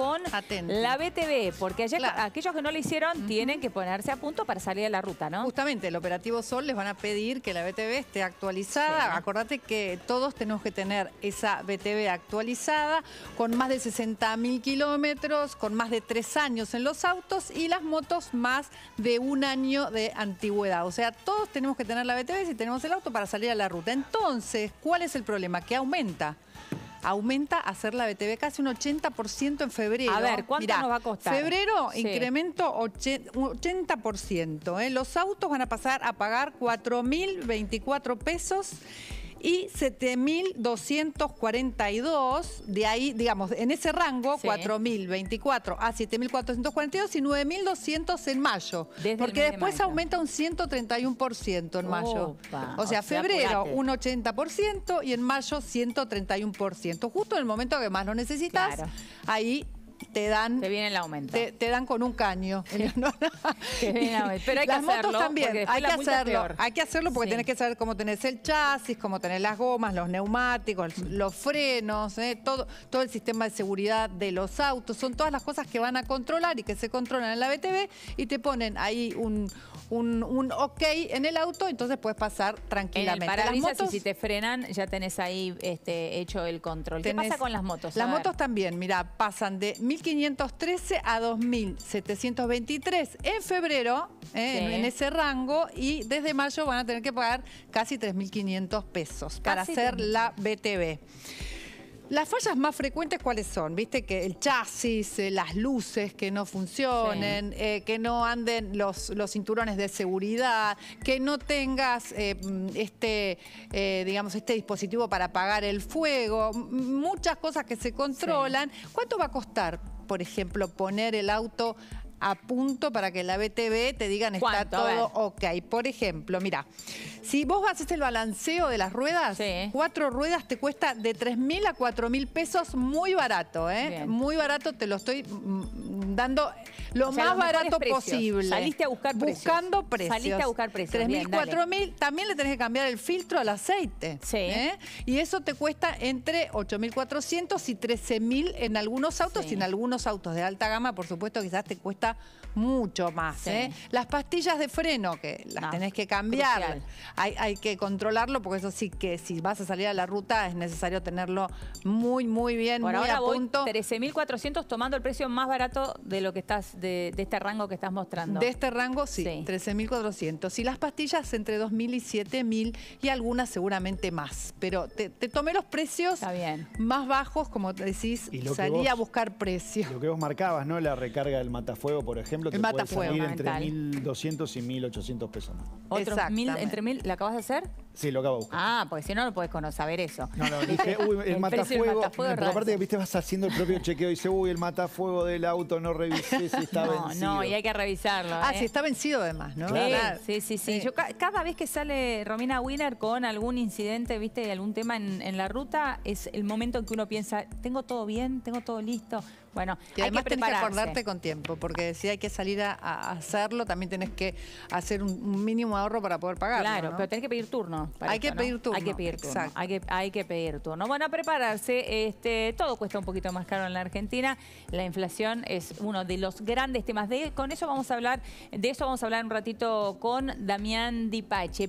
con la BTV, porque aquellos que no lo hicieron tienen que ponerse a punto para salir a la ruta, ¿no? Justamente, el operativo Sol les van a pedir que la BTV esté actualizada. Acordate que todos tenemos que tener esa BTV actualizada con más de 60.000 kilómetros, con más de tres años en los autos y las motos más de un año de antigüedad. O sea, todos tenemos que tener la BTV si tenemos el auto para salir a la ruta. Entonces, ¿cuál es el problema? ¿Qué aumenta aumenta hacer la BTV casi un 80% en febrero. A ver, ¿cuánto nos va a costar? Febrero, incremento 80%. ¿eh? Los autos van a pasar a pagar 4.024 pesos y 7.242, de ahí, digamos, en ese rango, 4.024 a 7.442 y 9.200 en mayo. porque después aumenta un 131% en mayo. o sea, febrero un 80% y en mayo 131%. Justo en el momento que más lo necesitas, ahí te dan. Te viene el aumento. Te, dan con un caño. Pero hay las motos también, hay que hacerlo. Hay que hacerlo porque tenés que saber cómo tenés el chasis, cómo tenés las gomas, los neumáticos, mm. los frenos, eh, todo, todo el sistema de seguridad de los autos. Son todas las cosas que van a controlar y que se controlan en la BTV y te ponen ahí un, un, ok en el auto, entonces puedes pasar tranquilamente. para las motos, si te frenan, ya tenés ahí este, hecho el control. ¿Qué pasa con las motos? Las motos también, mira, pasan de 1.513 a 2.723 en febrero, eh, en, ese rango, y desde mayo van a tener que pagar casi 3.500 pesos para hacer la BTV. Las fallas más frecuentes, ¿cuáles son? Viste que el chasis, eh, las luces que no funcionen, eh, que no anden los, cinturones de seguridad, que no tengas eh, este, digamos, este dispositivo para apagar el fuego, muchas cosas que se controlan. ¿Cuánto va a costar, por ejemplo, poner el auto a punto para que la BTV te digan está todo ok. Por ejemplo, mira, si vos haces el balanceo de las ruedas, cuatro ruedas te cuesta de tres mil a cuatro mil pesos, muy barato, ¿eh? Muy barato, te lo estoy dando lo más barato posible. Saliste a buscar precios. Buscando precios. Saliste a buscar precios. 3.000, 4.000. También le tenés que cambiar el filtro al aceite. Sí. ¿eh? Y eso te cuesta entre 8.400 y 13.000 en algunos autos. Y en algunos autos de alta gama, por supuesto, quizás te cuesta mucho más. ¿eh? Las pastillas de freno, que las tenés que cambiar. Hay, que controlarlo, porque eso sí que si vas a salir a la ruta es necesario tenerlo muy, muy bien, muy a punto. 13.400 tomando el precio más barato de lo que estás, de, este rango que estás mostrando. De este rango, sí, 13.400. Y las pastillas entre 2.000 y 7.000 y algunas seguramente más. Pero te, tomé los precios más bajos, como decís, salí a buscar precios. Lo que vos marcabas, ¿no? La recarga del matafuego, por ejemplo, que el puede entre 1.200 y 1.800 pesos. Otro mil, entre 1.000? ¿La acabas de hacer? Sí, lo acabo de buscar. Ah, porque si no, no podés saber eso. No, no, dije, uy, el, matafuego. parte viste, vas haciendo el propio chequeo y dice, uy, el matafuego del auto no no revisé si está vencido. No, y hay que revisarlo. Ah, ¿eh? si está vencido además, ¿no? Sí, sí, sí, cada vez que sale Romina Wiener con algún incidente, viste, algún tema en la ruta, es el momento en que uno piensa, tengo todo bien, tengo todo listo bueno, hay que que acordarte con tiempo, porque si hay que salir a, hacerlo, también tenés que hacer un, mínimo ahorro para poder pagarlo. Claro, pero tenés que pedir turno. hay que pedir turno. Hay que pedir turno. Hay que, hay que, pedir turno. Bueno, a prepararse. Este, todo cuesta un poquito más caro en la Argentina. La inflación es uno de los grandes temas. con eso vamos a hablar, de eso vamos a hablar un ratito con Damián Dipache.